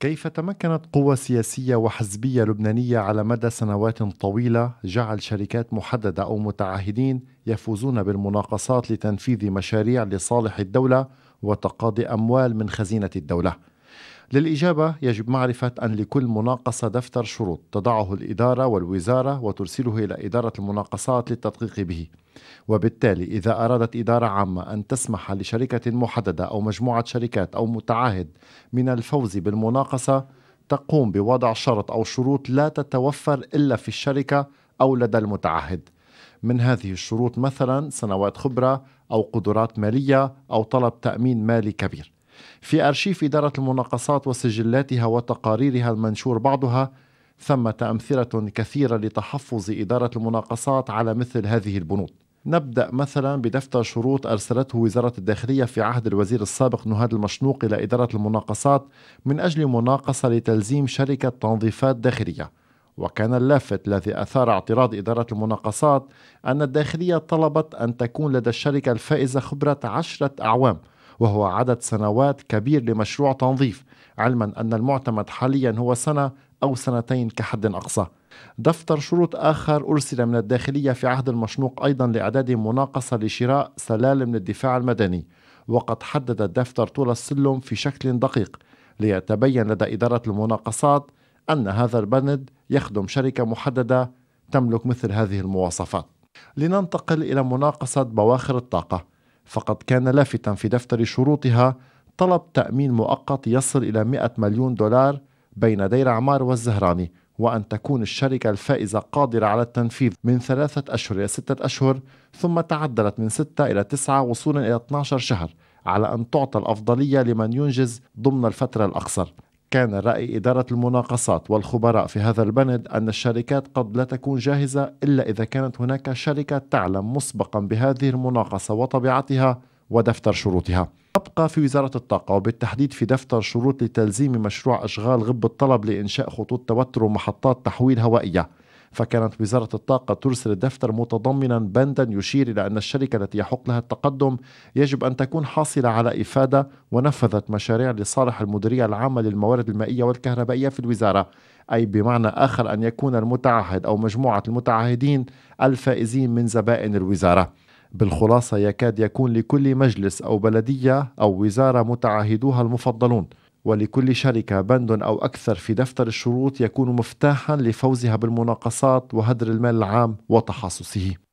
كيف تمكنت قوى سياسية وحزبية لبنانية على مدى سنوات طويلة جعل شركات محددة أو متعهدين يفوزون بالمناقصات لتنفيذ مشاريع لصالح الدولة وتقاضي أموال من خزينة الدولة؟ للإجابة يجب معرفة أن لكل مناقصة دفتر شروط تضعه الإدارة والوزارة وترسله إلى إدارة المناقصات للتدقيق به وبالتالي إذا أرادت إدارة عامة أن تسمح لشركة محددة أو مجموعة شركات أو متعاهد من الفوز بالمناقصة تقوم بوضع شرط أو شروط لا تتوفر إلا في الشركة أو لدى المتعهد من هذه الشروط مثلا سنوات خبرة أو قدرات مالية أو طلب تأمين مالي كبير في أرشيف إدارة المناقصات وسجلاتها وتقاريرها المنشور بعضها ثمة أمثلة كثيرة لتحفظ إدارة المناقصات على مثل هذه البنود نبدأ مثلا بدفتر شروط أرسلته وزارة الداخلية في عهد الوزير السابق نهاد المشنوق إلى إدارة المناقصات من أجل مناقصة لتلزيم شركة تنظيفات داخلية وكان اللافت الذي أثار اعتراض إدارة المناقصات أن الداخلية طلبت أن تكون لدى الشركة الفائزة خبرة عشرة أعوام وهو عدد سنوات كبير لمشروع تنظيف علما أن المعتمد حاليا هو سنة أو سنتين كحد أقصى دفتر شروط آخر أرسل من الداخلية في عهد المشنوق أيضا لإعداد مناقصة لشراء سلالم للدفاع المدني وقد حدد الدفتر طول السلم في شكل دقيق ليتبين لدى إدارة المناقصات أن هذا البند يخدم شركة محددة تملك مثل هذه المواصفات لننتقل إلى مناقصة بواخر الطاقة فقد كان لافتا في دفتر شروطها طلب تأمين مؤقت يصل إلى 100 مليون دولار بين دير عمار والزهراني وأن تكون الشركة الفائزة قادرة على التنفيذ من ثلاثة أشهر إلى ستة أشهر ثم تعدلت من ستة إلى تسعة وصولا إلى 12 شهر على أن تعطى الأفضلية لمن ينجز ضمن الفترة الأقصر كان رأي إدارة المناقصات والخبراء في هذا البند أن الشركات قد لا تكون جاهزة إلا إذا كانت هناك شركة تعلم مسبقا بهذه المناقصة وطبيعتها ودفتر شروطها تبقى في وزارة الطاقة وبالتحديد في دفتر شروط لتلزيم مشروع أشغال غب الطلب لإنشاء خطوط توتر ومحطات تحويل هوائية فكانت وزارة الطاقة ترسل الدفتر متضمنا بندا يشير إلى أن الشركة التي يحق لها التقدم يجب أن تكون حاصلة على إفادة ونفذت مشاريع لصالح المديرية العامة للموارد المائية والكهربائية في الوزارة أي بمعنى آخر أن يكون المتعهد أو مجموعة المتعهدين الفائزين من زبائن الوزارة بالخلاصة يكاد يكون لكل مجلس أو بلدية أو وزارة متعهدوها المفضلون ولكل شركة بند أو أكثر في دفتر الشروط يكون مفتاحا لفوزها بالمناقصات وهدر المال العام وتخصصه